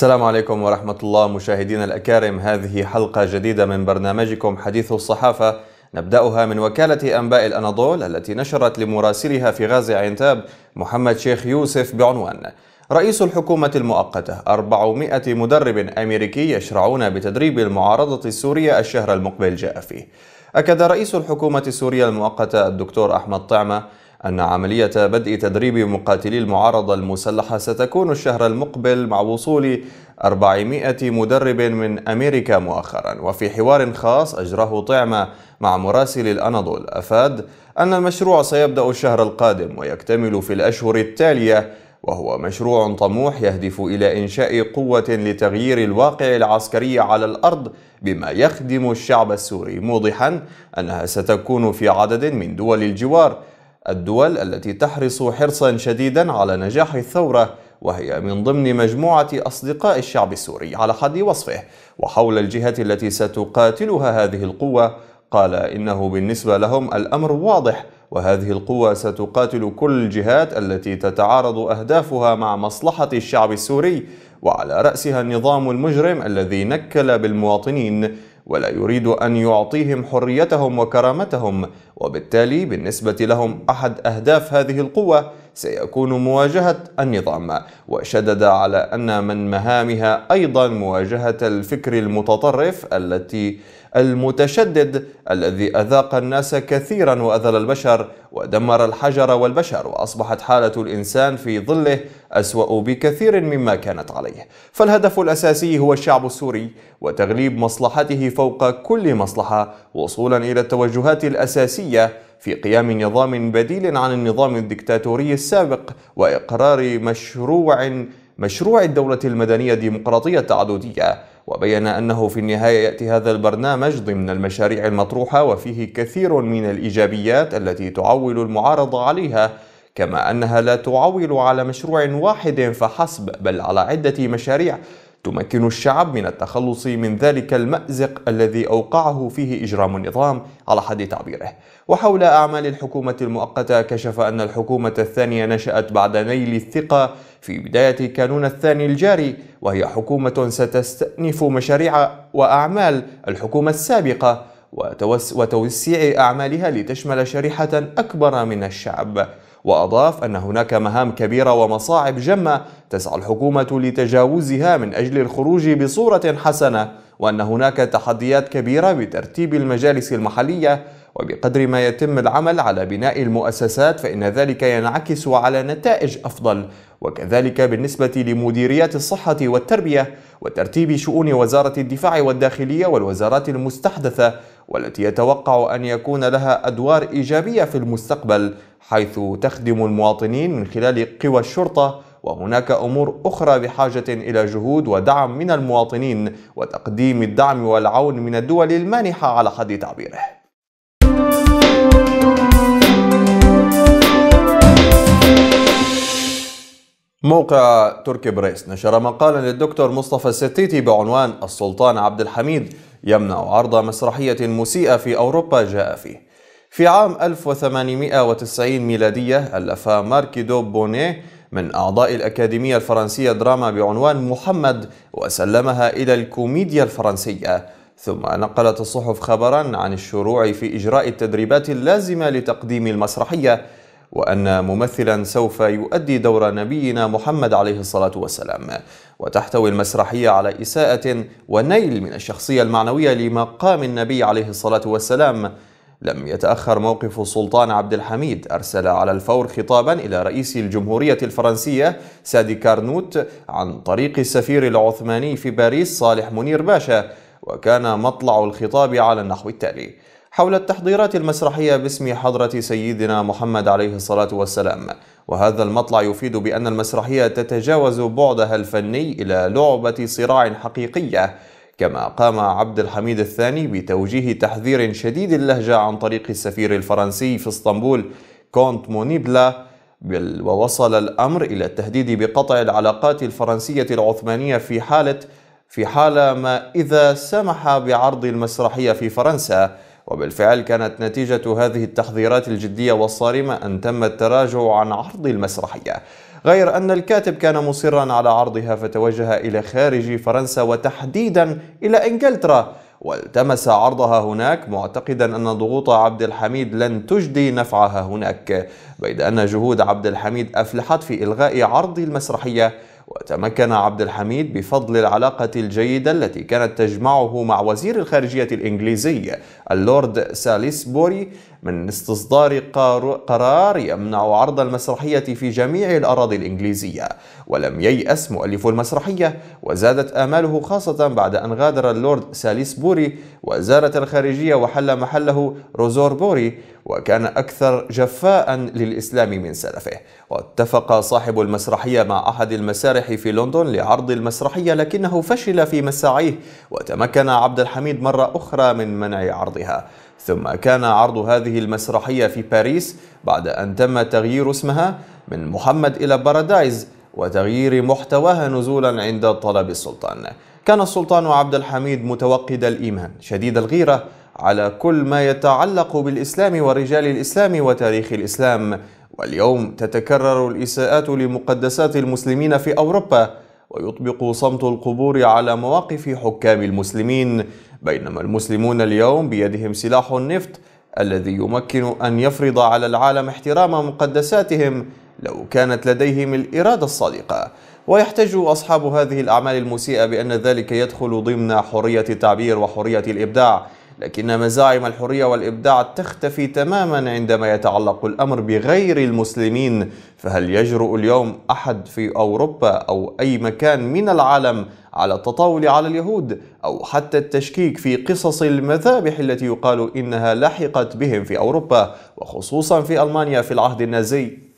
السلام عليكم ورحمة الله مشاهدينا الأكارم هذه حلقة جديدة من برنامجكم حديث الصحافة نبدأها من وكالة أنباء الأناضول التي نشرت لمراسلها في غازي عينتاب محمد شيخ يوسف بعنوان رئيس الحكومة المؤقتة 400 مدرب أمريكي يشرعون بتدريب المعارضة السورية الشهر المقبل جاء فيه أكد رئيس الحكومة السورية المؤقتة الدكتور أحمد طعمة أن عملية بدء تدريب مقاتلي المعارضة المسلحة ستكون الشهر المقبل مع وصول 400 مدرب من أمريكا مؤخرا وفي حوار خاص أجراه طعمة مع مراسل الأناضول أفاد أن المشروع سيبدأ الشهر القادم ويكتمل في الأشهر التالية وهو مشروع طموح يهدف إلى إنشاء قوة لتغيير الواقع العسكري على الأرض بما يخدم الشعب السوري موضحا أنها ستكون في عدد من دول الجوار الدول التي تحرص حرصا شديدا على نجاح الثورة وهي من ضمن مجموعة أصدقاء الشعب السوري على حد وصفه وحول الجهة التي ستقاتلها هذه القوة قال إنه بالنسبة لهم الأمر واضح وهذه القوة ستقاتل كل الجهات التي تتعارض أهدافها مع مصلحة الشعب السوري وعلى رأسها النظام المجرم الذي نكل بالمواطنين ولا يريد أن يعطيهم حريتهم وكرامتهم وبالتالي بالنسبة لهم أحد أهداف هذه القوة سيكون مواجهة النظام وشدد على أن من مهامها أيضا مواجهة الفكر المتطرف التي المتشدد الذي أذاق الناس كثيرا وأذل البشر ودمر الحجر والبشر وأصبحت حالة الإنسان في ظله أسوأ بكثير مما كانت عليه فالهدف الأساسي هو الشعب السوري وتغليب مصلحته فوق كل مصلحة وصولا إلى التوجهات الأساسية في قيام نظام بديل عن النظام الدكتاتوري السابق وإقرار مشروع مشروع الدولة المدنية الديمقراطية التعددية وبين أنه في النهاية يأتي هذا البرنامج ضمن المشاريع المطروحة وفيه كثير من الإيجابيات التي تعول المعارضة عليها كما أنها لا تعول على مشروع واحد فحسب بل على عدة مشاريع تمكن الشعب من التخلص من ذلك المأزق الذي أوقعه فيه إجرام النظام على حد تعبيره وحول أعمال الحكومة المؤقتة كشف أن الحكومة الثانية نشأت بعد نيل الثقة في بداية كانون الثاني الجاري وهي حكومة ستستأنف مشاريع وأعمال الحكومة السابقة وتوسيع أعمالها لتشمل شريحة أكبر من الشعب وأضاف أن هناك مهام كبيرة ومصاعب جمة تسعى الحكومة لتجاوزها من أجل الخروج بصورة حسنة وأن هناك تحديات كبيرة بترتيب المجالس المحلية وبقدر ما يتم العمل على بناء المؤسسات فإن ذلك ينعكس على نتائج أفضل وكذلك بالنسبة لمديريات الصحة والتربية وترتيب شؤون وزارة الدفاع والداخلية والوزارات المستحدثة والتي يتوقع أن يكون لها أدوار إيجابية في المستقبل حيث تخدم المواطنين من خلال قوى الشرطة وهناك أمور أخرى بحاجة إلى جهود ودعم من المواطنين وتقديم الدعم والعون من الدول المانحة على حد تعبيره موقع تركي بريس نشر مقالا للدكتور مصطفى الستيتي بعنوان السلطان عبد الحميد يمنع عرض مسرحية مسيئة في أوروبا جاء فيه في عام 1890 ميلادية ألف ماركيدو بونيه من أعضاء الأكاديمية الفرنسية دراما بعنوان محمد وسلمها إلى الكوميديا الفرنسية ثم نقلت الصحف خبرا عن الشروع في إجراء التدريبات اللازمة لتقديم المسرحية وأن ممثلا سوف يؤدي دور نبينا محمد عليه الصلاة والسلام وتحتوي المسرحية على إساءة ونيل من الشخصية المعنوية لمقام النبي عليه الصلاة والسلام لم يتأخر موقف السلطان عبد الحميد أرسل على الفور خطابا إلى رئيس الجمهورية الفرنسية سادي كارنوت عن طريق السفير العثماني في باريس صالح منير باشا وكان مطلع الخطاب على النحو التالي حول التحضيرات المسرحية باسم حضرة سيدنا محمد عليه الصلاة والسلام وهذا المطلع يفيد بأن المسرحية تتجاوز بعدها الفني إلى لعبة صراع حقيقية كما قام عبد الحميد الثاني بتوجيه تحذير شديد اللهجة عن طريق السفير الفرنسي في اسطنبول كونت مونيبلا ووصل الأمر إلى التهديد بقطع العلاقات الفرنسية العثمانية في حالة في حال ما إذا سمح بعرض المسرحية في فرنسا وبالفعل كانت نتيجة هذه التحذيرات الجدية والصارمة أن تم التراجع عن عرض المسرحية غير أن الكاتب كان مصرا على عرضها فتوجه إلى خارج فرنسا وتحديدا إلى إنجلترا والتمس عرضها هناك معتقدا أن ضغوط عبد الحميد لن تجدي نفعها هناك بيد أن جهود عبد الحميد أفلحت في إلغاء عرض المسرحية وتمكن عبد الحميد بفضل العلاقة الجيدة التي كانت تجمعه مع وزير الخارجية الإنجليزي اللورد ساليسبوري من استصدار قرار يمنع عرض المسرحية في جميع الأراضي الإنجليزية ولم ييأس مؤلف المسرحية وزادت آماله خاصة بعد أن غادر اللورد ساليسبوري وزارة الخارجية وحل محله روزوربوري وكان أكثر جفاء للإسلام من سلفه واتفق صاحب المسرحية مع أحد المسارح في لندن لعرض المسرحية لكنه فشل في مساعيه وتمكن عبد الحميد مرة أخرى من منع عرضها ثم كان عرض هذه المسرحية في باريس بعد أن تم تغيير اسمها من محمد إلى بارادايز وتغيير محتواها نزولا عند طلب السلطان كان السلطان عبد الحميد متوقد الإيمان شديد الغيرة على كل ما يتعلق بالإسلام ورجال الإسلام وتاريخ الإسلام واليوم تتكرر الإساءات لمقدسات المسلمين في أوروبا ويطبق صمت القبور على مواقف حكام المسلمين بينما المسلمون اليوم بيدهم سلاح النفط الذي يمكن أن يفرض على العالم احترام مقدساتهم لو كانت لديهم الإرادة الصادقة ويحتج أصحاب هذه الأعمال المسيئة بأن ذلك يدخل ضمن حرية التعبير وحرية الإبداع لكن مزاعم الحرية والإبداع تختفي تماما عندما يتعلق الأمر بغير المسلمين فهل يجرؤ اليوم أحد في أوروبا أو أي مكان من العالم على التطاول على اليهود أو حتى التشكيك في قصص المذابح التي يقال إنها لحقت بهم في أوروبا وخصوصا في ألمانيا في العهد النازي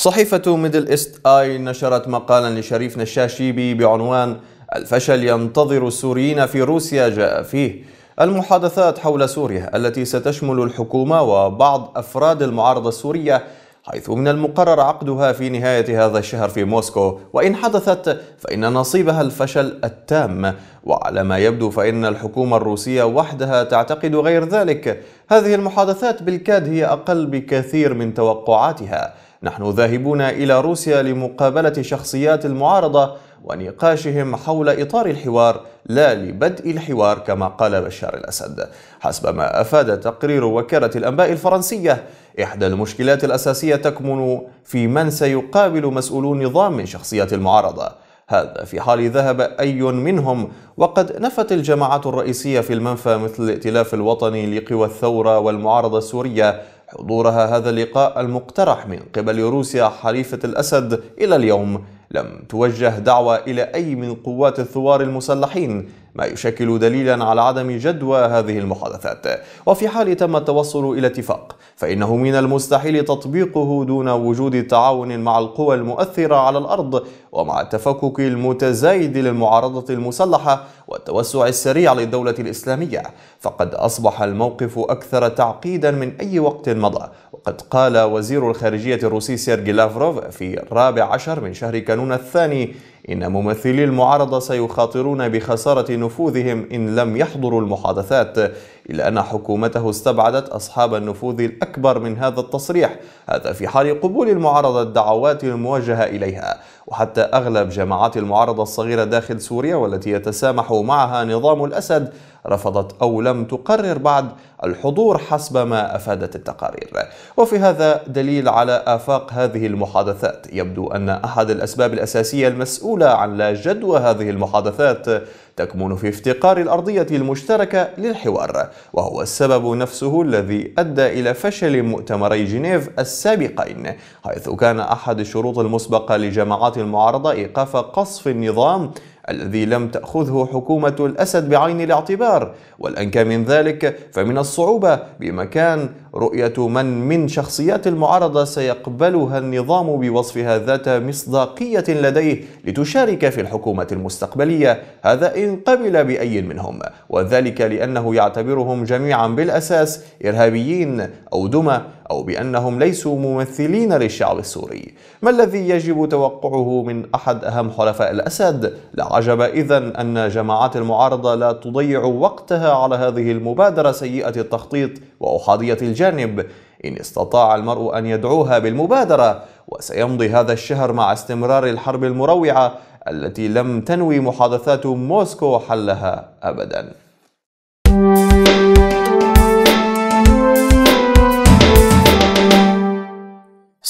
صحيفة ميدل إيست آي نشرت مقالا لشريف نشاشيبي بعنوان الفشل ينتظر السوريين في روسيا جاء فيه المحادثات حول سوريا التي ستشمل الحكومة وبعض أفراد المعارضة السورية حيث من المقرر عقدها في نهاية هذا الشهر في موسكو وإن حدثت فإن نصيبها الفشل التام وعلى ما يبدو فإن الحكومة الروسية وحدها تعتقد غير ذلك هذه المحادثات بالكاد هي أقل بكثير من توقعاتها نحن ذاهبون إلى روسيا لمقابلة شخصيات المعارضة ونقاشهم حول إطار الحوار لا لبدء الحوار كما قال بشار الأسد حسب ما أفاد تقرير وكالة الأنباء الفرنسية إحدى المشكلات الأساسية تكمن في من سيقابل مسؤولو نظام من شخصيات المعارضة هذا في حال ذهب أي منهم وقد نفت الجماعات الرئيسية في المنفى مثل الائتلاف الوطني لقوى الثورة والمعارضة السورية حضورها هذا اللقاء المقترح من قبل روسيا حليفة الأسد إلى اليوم لم توجه دعوة إلى أي من قوات الثوار المسلحين ما يشكل دليلا على عدم جدوى هذه المحادثات وفي حال تم التوصل إلى اتفاق فإنه من المستحيل تطبيقه دون وجود تعاون مع القوى المؤثرة على الأرض ومع التفكك المتزايد للمعارضة المسلحة والتوسع السريع للدولة الإسلامية فقد أصبح الموقف أكثر تعقيدا من أي وقت مضى وقد قال وزير الخارجية الروسي سيرجي لافروف في الرابع عشر من شهر كانون الثاني إن ممثلي المعارضة سيخاطرون بخسارة نفوذهم إن لم يحضروا المحادثات إلا أن حكومته استبعدت أصحاب النفوذ الأكبر من هذا التصريح هذا في حال قبول المعارضة الدعوات الموجهة إليها وحتى أغلب جماعات المعارضة الصغيرة داخل سوريا والتي يتسامح معها نظام الأسد رفضت أو لم تقرر بعد الحضور حسب ما أفادت التقارير وفي هذا دليل على آفاق هذه المحادثات يبدو أن أحد الأسباب الأساسية المسؤولة عن لا جدوى هذه المحادثات تكمن في افتقار الأرضية المشتركة للحوار وهو السبب نفسه الذي أدى إلى فشل مؤتمري جنيف السابقين حيث كان أحد الشروط المسبقة لجماعات المعارضة إيقاف قصف النظام الذي لم تأخذه حكومة الأسد بعين الاعتبار والأنكى من ذلك فمن الصعوبة بمكان رؤية من من شخصيات المعارضة سيقبلها النظام بوصفها ذات مصداقية لديه لتشارك في الحكومة المستقبلية هذا إن قبل بأي منهم وذلك لأنه يعتبرهم جميعا بالأساس إرهابيين أو دمى أو بأنهم ليسوا ممثلين للشعب السوري ما الذي يجب توقعه من أحد أهم حلفاء الأسد؟ لا عجب إذا أن جماعات المعارضة لا تضيع وقتها على هذه المبادرة سيئة التخطيط وأحادية الجانب إن استطاع المرء أن يدعوها بالمبادرة وسيمضي هذا الشهر مع استمرار الحرب المروعة التي لم تنوي محادثات موسكو حلها أبداً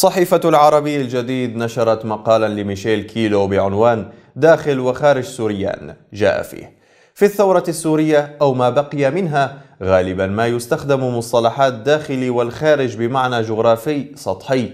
صحيفة العربي الجديد نشرت مقالا لميشيل كيلو بعنوان داخل وخارج سوريان جاء فيه في الثورة السورية أو ما بقي منها غالبا ما يستخدم مصطلحات داخلي والخارج بمعنى جغرافي سطحي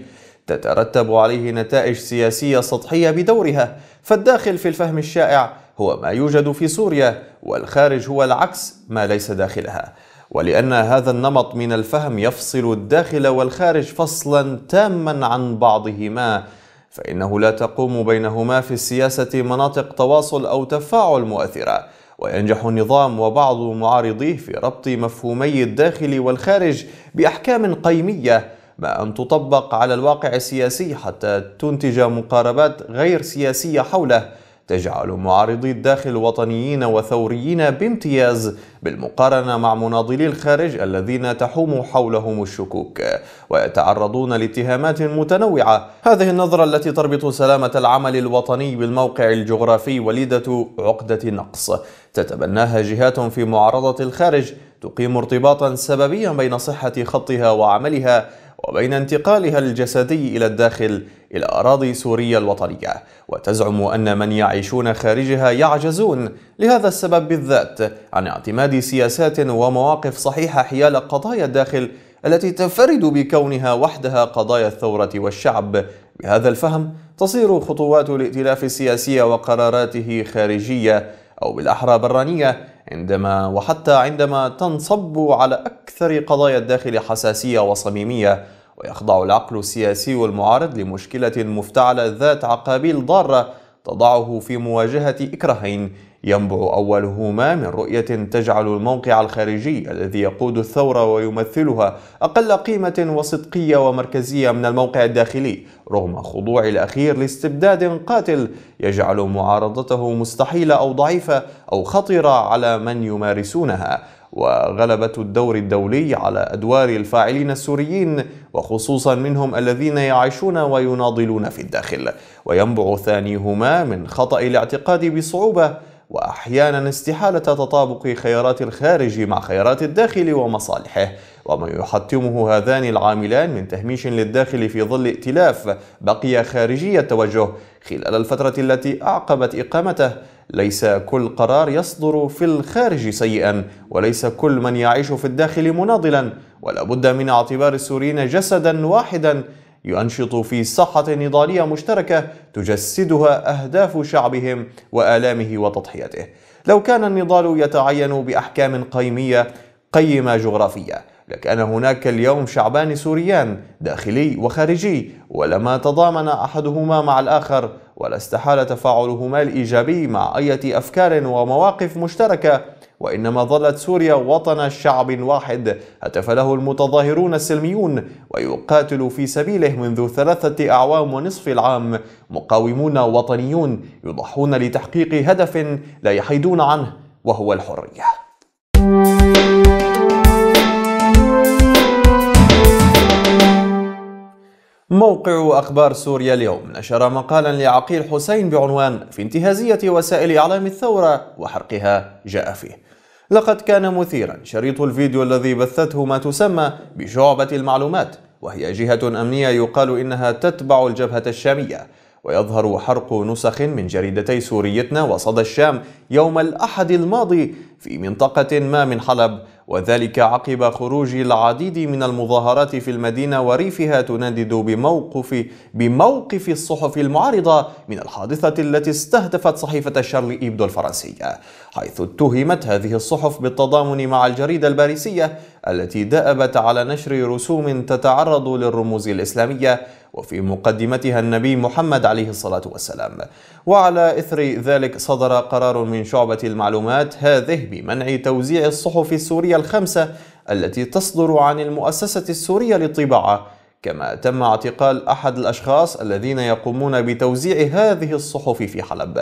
تترتب عليه نتائج سياسية سطحية بدورها فالداخل في الفهم الشائع هو ما يوجد في سوريا والخارج هو العكس ما ليس داخلها ولأن هذا النمط من الفهم يفصل الداخل والخارج فصلا تاما عن بعضهما فإنه لا تقوم بينهما في السياسة مناطق تواصل أو تفاعل مؤثرة وينجح النظام وبعض معارضيه في ربط مفهومي الداخل والخارج بأحكام قيمية ما أن تطبق على الواقع السياسي حتى تنتج مقاربات غير سياسية حوله تجعل معارضي الداخل وطنيين وثوريين بامتياز بالمقارنة مع مناضلي الخارج الذين تحوم حولهم الشكوك ويتعرضون لاتهامات متنوعة هذه النظرة التي تربط سلامة العمل الوطني بالموقع الجغرافي وليدة عقدة نقص تتبناها جهات في معارضة الخارج تقيم ارتباطا سببيا بين صحة خطها وعملها وبين انتقالها الجسدي إلى الداخل إلى أراضي سوريا الوطنية وتزعم أن من يعيشون خارجها يعجزون لهذا السبب بالذات عن اعتماد سياسات ومواقف صحيحة حيال قضايا الداخل التي تنفرد بكونها وحدها قضايا الثورة والشعب بهذا الفهم تصير خطوات الائتلاف السياسي وقراراته خارجية أو بالأحرى برانية عندما وحتى عندما تنصب على أكثر قضايا الداخل حساسية وصميمية ويخضع العقل السياسي المعارض لمشكلة مفتعلة ذات عقابيل ضارة تضعه في مواجهة إكرهين ينبع أولهما من رؤية تجعل الموقع الخارجي الذي يقود الثورة ويمثلها أقل قيمة وصدقية ومركزية من الموقع الداخلي رغم خضوع الأخير لاستبداد قاتل يجعل معارضته مستحيلة أو ضعيفة أو خطرة على من يمارسونها وغلبة الدور الدولي على أدوار الفاعلين السوريين وخصوصا منهم الذين يعيشون ويناضلون في الداخل وينبع ثانيهما من خطأ الاعتقاد بصعوبة وأحيانا استحالة تطابق خيارات الخارج مع خيارات الداخل ومصالحه وما يحتمه هذان العاملان من تهميش للداخل في ظل ائتلاف بقي خارجي التوجه خلال الفترة التي أعقبت إقامته ليس كل قرار يصدر في الخارج سيئا وليس كل من يعيش في الداخل مناضلا ولا بد من اعتبار السوريين جسدا واحدا ينشط في صحة نضالية مشتركة تجسدها أهداف شعبهم وآلامه وتضحيته. لو كان النضال يتعين بأحكام قيمية قيمة جغرافية لكان هناك اليوم شعبان سوريان داخلي وخارجي ولما تضامن احدهما مع الاخر ولا استحال تفاعلهما الايجابي مع اية افكار ومواقف مشتركه وإنما ظلت سوريا وطن شعب واحد هتف له المتظاهرون السلميون ويقاتل في سبيله منذ ثلاثة أعوام ونصف العام مقاومون وطنيون يضحون لتحقيق هدف لا يحيدون عنه وهو الحريه موقع أخبار سوريا اليوم نشر مقالا لعقيل حسين بعنوان في انتهازية وسائل إعلام الثورة وحرقها جاء فيه لقد كان مثيرا شريط الفيديو الذي بثته ما تسمى بشعبة المعلومات وهي جهة أمنية يقال إنها تتبع الجبهة الشامية ويظهر حرق نسخ من جريدتي سوريتنا وصدى الشام يوم الأحد الماضي في منطقة ما من حلب وذلك عقب خروج العديد من المظاهرات في المدينة وريفها تندد بموقف, بموقف الصحف المعارضة من الحادثة التي استهدفت صحيفة شارلي إيبدو الفرنسية حيث اتهمت هذه الصحف بالتضامن مع الجريدة الباريسية التي دأبت على نشر رسوم تتعرض للرموز الإسلامية وفي مقدمتها النبي محمد عليه الصلاة والسلام وعلى إثر ذلك صدر قرار من شعبة المعلومات هذه بمنع توزيع الصحف السورية الخمسة التي تصدر عن المؤسسة السورية للطباعة كما تم اعتقال أحد الأشخاص الذين يقومون بتوزيع هذه الصحف في حلب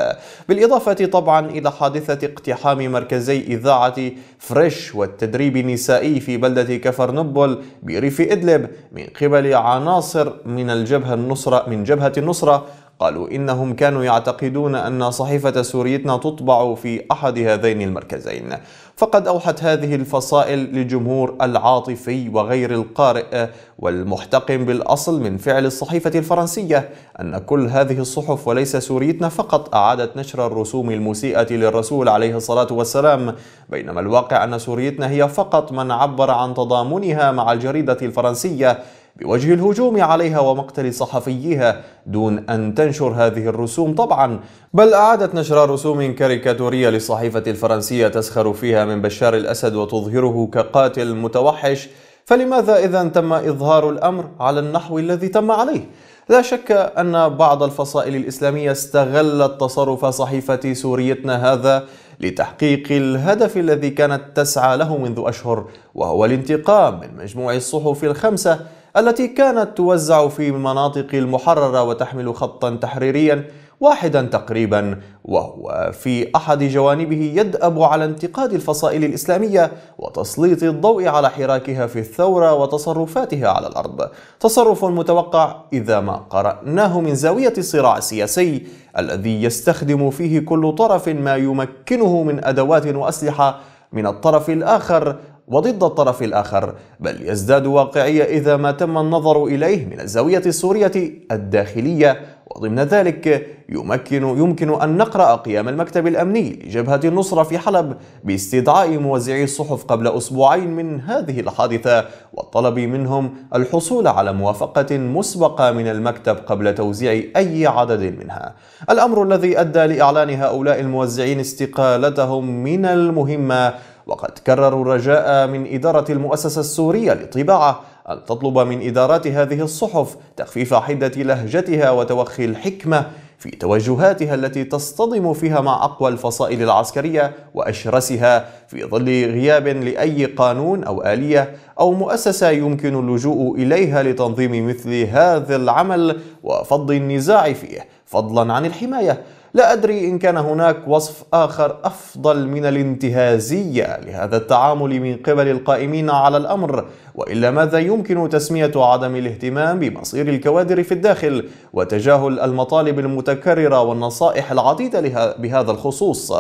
بالإضافة طبعا إلى حادثة اقتحام مركزي إذاعة فريش والتدريب النسائي في بلدة كفرنبل بريف إدلب من قبل عناصر من الجبهة النصرة من جبهة النصرة قالوا إنهم كانوا يعتقدون أن صحيفة سوريتنا تطبع في أحد هذين المركزين فقد أوحت هذه الفصائل للجمهور العاطفي وغير القارئ والمحتقم بالأصل من فعل الصحيفة الفرنسية أن كل هذه الصحف وليس سوريتنا فقط أعادت نشر الرسوم المسيئة للرسول عليه الصلاة والسلام بينما الواقع أن سوريتنا هي فقط من عبر عن تضامنها مع الجريدة الفرنسية بوجه الهجوم عليها ومقتل صحفيها دون أن تنشر هذه الرسوم طبعا بل أعادت نشر رسوم كاريكاتورية للصحيفة الفرنسية تسخر فيها من بشار الأسد وتظهره كقاتل متوحش فلماذا إذا تم إظهار الأمر على النحو الذي تم عليه؟ لا شك أن بعض الفصائل الإسلامية استغلت تصرف صحيفة سوريتنا هذا لتحقيق الهدف الذي كانت تسعى له منذ أشهر وهو الانتقام من مجموع الصحف الخمسة التي كانت توزع في المناطق المحررة وتحمل خطا تحريريا واحدا تقريبا وهو في أحد جوانبه يدأب على انتقاد الفصائل الإسلامية وتسليط الضوء على حراكها في الثورة وتصرفاتها على الأرض تصرف متوقع إذا ما قرأناه من زاوية الصراع السياسي الذي يستخدم فيه كل طرف ما يمكنه من أدوات وأسلحة من الطرف الآخر وضد الطرف الآخر بل يزداد واقعية إذا ما تم النظر إليه من الزاوية السورية الداخلية وضمن ذلك يمكن يمكن أن نقرأ قيام المكتب الأمني لجبهة النصرة في حلب باستدعاء موزعي الصحف قبل أسبوعين من هذه الحادثة والطلب منهم الحصول على موافقة مسبقة من المكتب قبل توزيع أي عدد منها الأمر الذي أدى لإعلان هؤلاء الموزعين استقالتهم من المهمة وقد كرروا الرجاء من إدارة المؤسسة السورية للطباعة أن تطلب من إدارات هذه الصحف تخفيف حدة لهجتها وتوخي الحكمة في توجهاتها التي تصطدم فيها مع أقوى الفصائل العسكرية وأشرسها في ظل غياب لأي قانون أو آلية أو مؤسسة يمكن اللجوء إليها لتنظيم مثل هذا العمل وفض النزاع فيه فضلا عن الحماية لا أدري إن كان هناك وصف آخر أفضل من الانتهازية لهذا التعامل من قبل القائمين على الأمر وإلا ماذا يمكن تسمية عدم الاهتمام بمصير الكوادر في الداخل وتجاهل المطالب المتكررة والنصائح العديدة بهذا الخصوص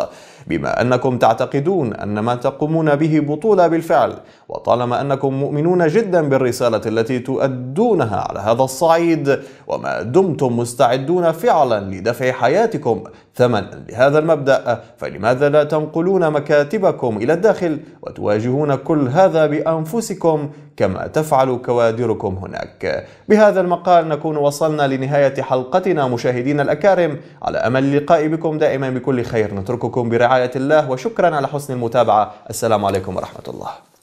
بما أنكم تعتقدون أن ما تقومون به بطولة بالفعل وطالما أنكم مؤمنون جدا بالرسالة التي تؤدونها على هذا الصعيد وما دمتم مستعدون فعلا لدفع حياتكم ثمنا لهذا المبدأ فلماذا لا تنقلون مكاتبكم إلى الداخل وتواجهون كل هذا بأنفسكم كما تفعل كوادركم هناك بهذا المقال نكون وصلنا لنهاية حلقتنا مشاهدين الأكارم على أمل اللقاء بكم دائما بكل خير نترككم برعاية الله وشكرا على حسن المتابعة السلام عليكم ورحمة الله